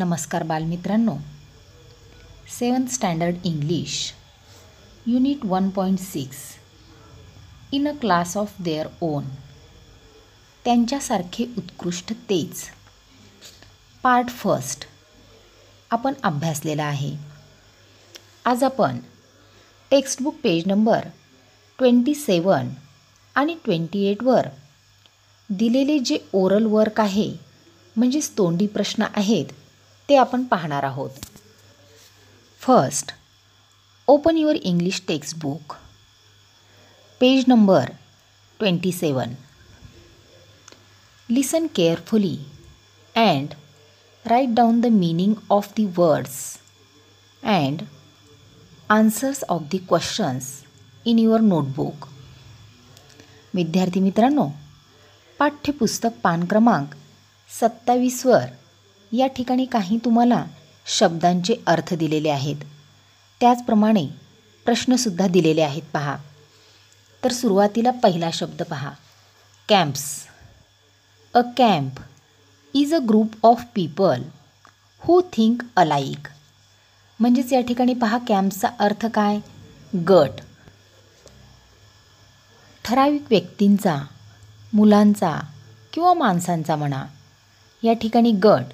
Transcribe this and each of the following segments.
नमस्कार बालमित्रांनो seven standard English unit one point six in a class of their own त्यांच्यासारखे उत्कृष्ट तेच पार्ट फर्स्ट आपण अभ्यासलेला आहे आज आपण textbook page number twenty seven आणि ट्वेंटी एटवर दिलेले जे ओरल वर्क आहे म्हणजेच तोंडी प्रश्न आहेत ते आपण पाहणार आहोत first open your English textbook page number twenty seven listen carefully and write down the meaning of the words and answers of the questions in your notebook विद्यार्थी मित्रांनो पाठ्यपुस्तक पान क्रमांक सत्तावीसवर या ठिकाणी काही तुम्हाला शब्दांचे अर्थ दिलेले आहेत त्याचप्रमाणे प्रश्नसुद्धा दिलेले आहेत पहा तर सुरुवातीला पहिला शब्द पहा camps a camp is a group of people who think alike म्हणजेच या ठिकाणी पहा कॅम्पचा अर्थ काय गट ठराविक व्यक्तींचा मुलांचा किंवा माणसांचा म्हणा या ठिकाणी गट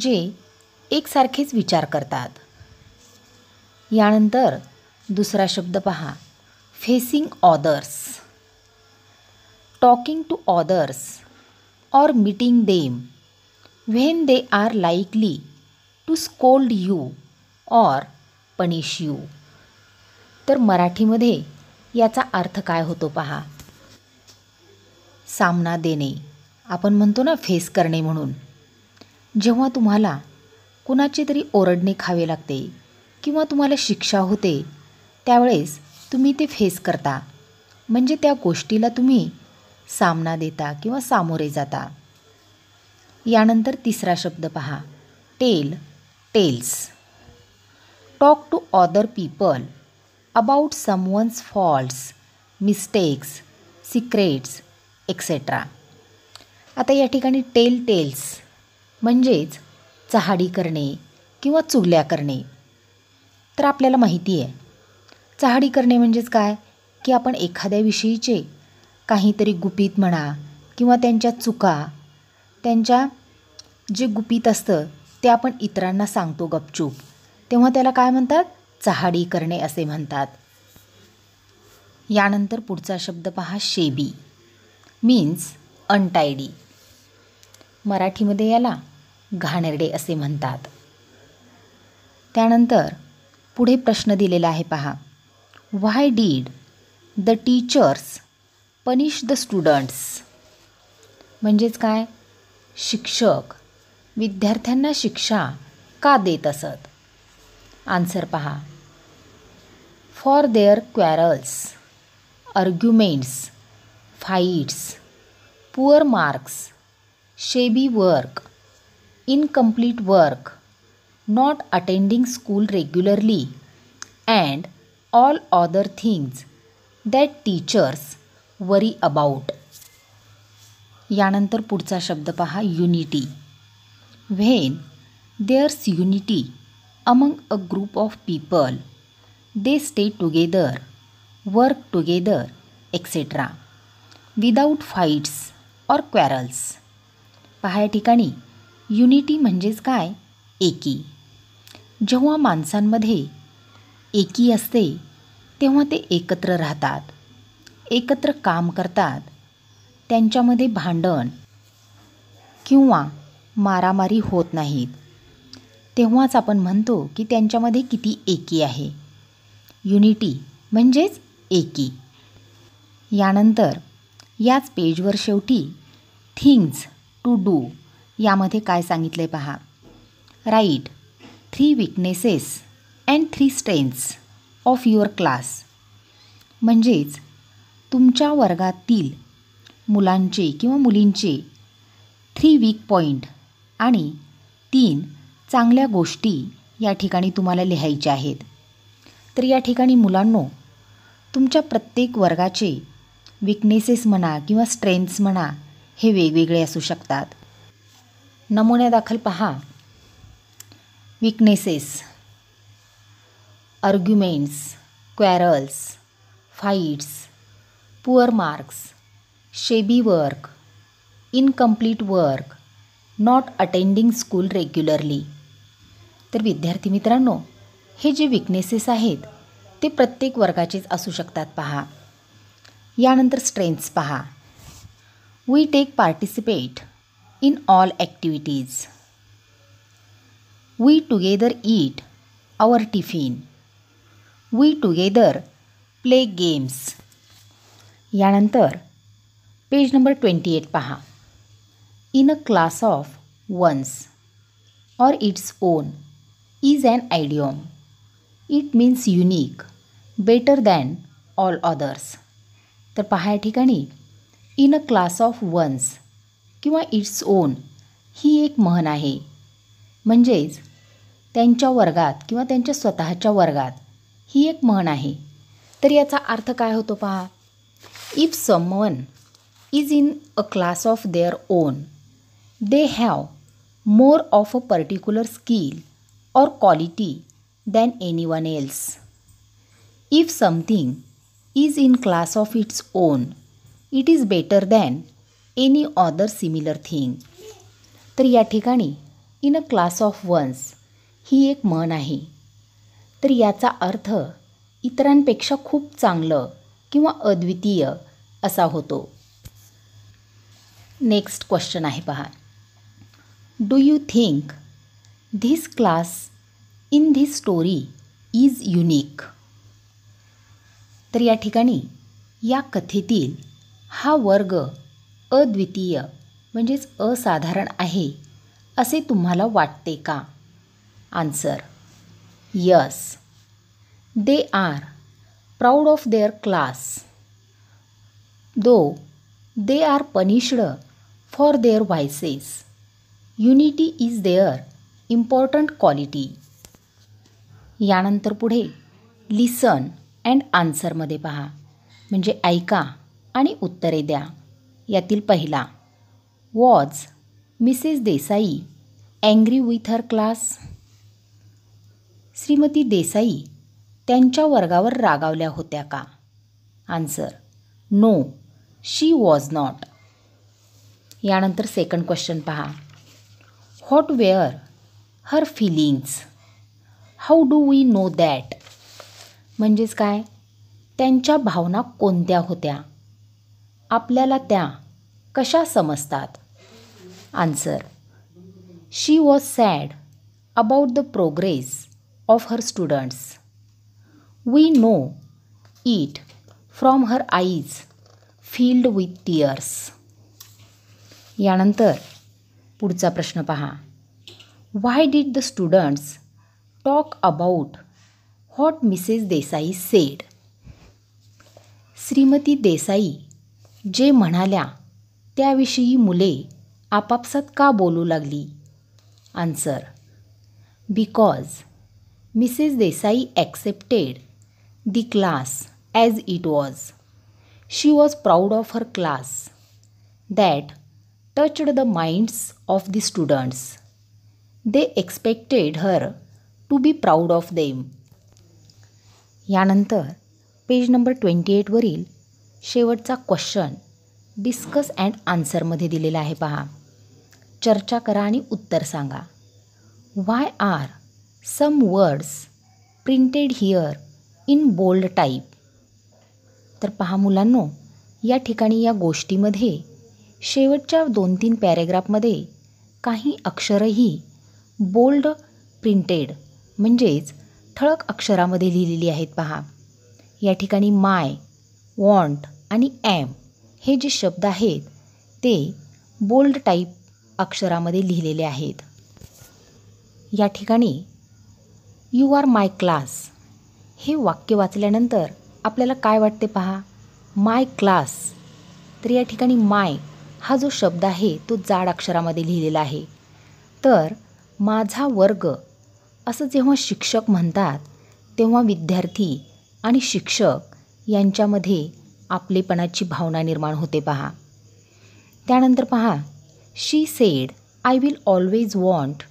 जे एकसारखेच विचार करतात यानंतर दुसरा शब्द पहा facing others talking to others or meeting them when they are likely to scold you or punish you तर मराठीमध्ये याचा अर्थ काय होतो पहा सामना देणे आपण म्हणतो ना फेस करणे म्हणून जेव्हा तुम्हाला कुणाचे तरी ओरडणे खावे लागते किंवा तुम्हाला शिक्षा होते त्यावेळेस तुम्ही ते फेस करता म्हणजे त्या गोष्टीला तुम्ही सामना देता किंवा सामोरे जाता यानंतर तिसरा शब्द पहा tell tells talk to other people about someone's faults mistakes secrets etcetera आता या ठिकाणी टेल टेल्स म्हणजेच चहाडी करणे किंवा चुगल्या करणे तर आपल्याला माहिती आहे चहाडी करणे म्हणजेच काय की आपण एखाद्याविषयीचे काहीतरी गुपित म्हणा किंवा त्यांच्या चुका त्यांच्या जे गुपित असतं ते आपण इतरांना सांगतो गपचूप तेव्हा त्याला काय म्हणतात चहाडी करणे असे म्हणतात यानंतर पुढचा शब्द पहा शेबी मीन्स अनटायडी मराठीमध्ये याला घाणेरडे असे म्हणतात त्यानंतर पुढे प्रश्न दिलेला आहे पहा why did the teachers punish the students म्हणजेच काय शिक्षक विद्यार्थ्यांना शिक्षा का देत असत आन्सर पहा for their quarrels arguments fights poor marks shabby work incomplete work not attending school regularly and all other things that teachers worry about यानंतर पुढचा शब्द पहा unity when there's unity among a group of people they stay together work together etcetera without fights or quarrels पहा या ठिकाणी unity म्हणजेच काय एकी जेव्हा माणसांमध्ये एकी असते तेव्हा ते एकत्र राहतात एकत्र काम करतात त्यांच्यामध्ये भांडण किंवा मारामारी होत नाहीत तेव्हाच आपण म्हणतो की त्यांच्यामध्ये किती एकी आहे युनिटी म्हणजेच एकी यानंतर याच पेजवर शेवटी थिंग्ज टू डू यामध्ये काय सांगितलं आहे पहा write three weaknesses and three strengths of your class म्हणजेच तुमच्या वर्गातील मुलांचे किंवा मुलींचे थ्री वीक पॉईंट आणि तीन चांगल्या गोष्टी या ठिकाणी तुम्हाला लिहायच्या आहेत तर या ठिकाणी मुलांनो तुमच्या प्रत्येक वर्गाचे विकनेसेस म्हणा किंवा स्ट्रेंथ्स म्हणा हे वेगवेगळे असू शकतात नमुन्यादाखल पहा weaknesses arguments quarrels fights poor marks shabby work incomplete work not attending school regularly तर विद्यार्थी मित्रांनो हे जे विकनेसेस आहेत ते प्रत्येक वर्गाचेच असू शकतात पहा यानंतर स्ट्रेंथ्स पहा we take participate in all activities we together eat our tiffin we together play games यानंतर पेज नंबर ट्वेंटी एट पहा in a class of one's or its own is an idiom. It means unique better than all others तर पहा या ठिकाणी in a class of one's किंवा its own ही एक म्हण आहे म्हणजेच त्यांच्या वर्गात किंवा त्यांच्या स्वतःच्या वर्गात ही एक म्हण आहे तर याचा अर्थ काय होतो पहा if someone is in a class of their own they have more of a particular skill or quality than anyone else. If something is in class of its own, it is better than any other similar thing. तर या ठिकाणी in a class of one's ही एक म्हण आहे तर याचा अर्थ इतरांपेक्षा खूप चांगलं किंवा अद्वितीय असा होतो नेक्स्ट क्वेश्चन आहे पहा do you think this class in this story is unique तर या ठिकाणी या कथेतील हा वर्ग अद्वितीय म्हणजेच असाधारण आहे असे तुम्हाला वाटते का answer yes they are proud of their class though they are punished for their vices unity is their important quality यानंतर पुढे लिसन अँड आन्सरमध्ये पहा म्हणजे ऐका आणि उत्तरे द्या यातील पहिला was Mrs Desai angry with her class श्रीमती देसाई त्यांच्या वर्गावर रागावल्या होत्या का answer no she was not यानंतर सेकंड क्वेश्चन पहा how were her feelings how do we know that म्हणजेच काय त्यांच्या भावना कोणत्या होत्या आपल्याला त्या कशा समजतात answer she was sad about the progress of her students we know it from her eyes filled with tears यानंतर पुढचा प्रश्न पहा Why did the students talk about what Mrs. Desai said? Shrimati Desai जे म्हणाल्या त्याविषयी मुले आपापसात का बोलू लागली answer because Mrs Desai accepted the class as it was she was proud of her class that touched the minds of the students they expected her to be proud of them यानंतर page number twenty एटवरील शेवटचा question discuss and आन्सरमध्ये दिलेला आहे पहा चर्चा करा आणि उत्तर सांगा why are some words printed here in bold type तर पहा मुलांनो या ठिकाणी या गोष्टीमध्ये शेवटच्या दोन तीन पॅरेग्राफमध्ये काही अक्षरही बोल्ड प्रिंटेड म्हणजेच ठळक अक्षरामध्ये लिहिलेली आहेत पहा या ठिकाणी माय वॉन्ट आणि ॲम हे जे शब्द आहेत ते बोल्ड टाईप अक्षरामध्ये लिहिलेले आहेत या ठिकाणी यू आर माय क्लास हे वाक्य वाचल्यानंतर आपल्याला काय वाटते पहा माय क्लास तर या ठिकाणी माय हा जो शब्द आहे तो जाड अक्षरामध्ये लिहिलेला आहे तर माझा वर्ग असं जेव्हा शिक्षक म्हणतात तेव्हा विद्यार्थी आणि शिक्षक यांच्यामध्ये आपलेपणाची भावना निर्माण होते पहा त्यानंतर पहा she said I will always want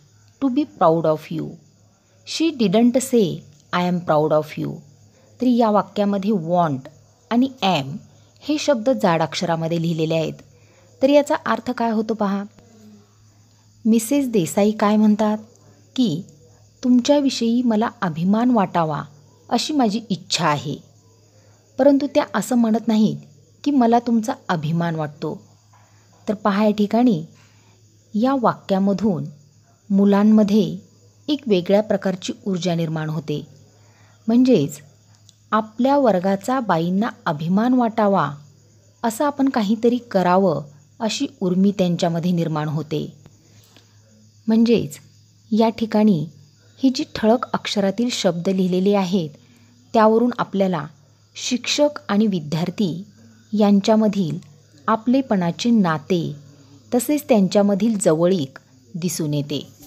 to be proud of you she didn't say I am proud of you तरी या वाक्यामध्ये वॉन्ट आणि ॲम हे शब्द जाड अक्षरामध्ये लिहिलेले आहेत तर याचा अर्थ काय होतो पहा मिसेस देसाई काय म्हणतात की तुमच्याविषयी मला अभिमान वाटावा अशी माझी इच्छा आहे परंतु त्या असं म्हणत नाहीत की मला तुमचा अभिमान वाटतो तर पहा या ठिकाणी या वाक्यामधून मुलांमध्ये एक वेगळ्या प्रकारची ऊर्जा निर्माण होते म्हणजेच आपल्या वर्गाचा बाईंना अभिमान वाटावा असं आपण काहीतरी करावं अशी उर्मी त्यांच्यामध्ये निर्माण होते म्हणजेच या ठिकाणी ही जी ठळक अक्षरातील शब्द लिहिलेले आहेत त्यावरून आपल्याला शिक्षक आणि विद्यार्थी यांच्यामधील आपलेपणाचे नाते तसेच त्यांच्यामधील जवळीक दिसून येते